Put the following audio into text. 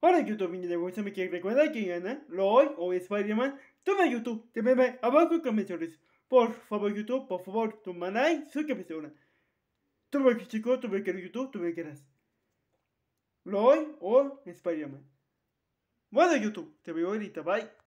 Hola YouTube, mi negocio me quiere recordar que gana, Loy o Spider-Man. Toma YouTube, te ve abajo en comentarios. Por favor, YouTube, por favor, toma like, soy persona. Toma que chico, toma que YouTube, toma que quieras. Loy o Spider-Man. Bueno, YouTube, te veo ahorita, bye.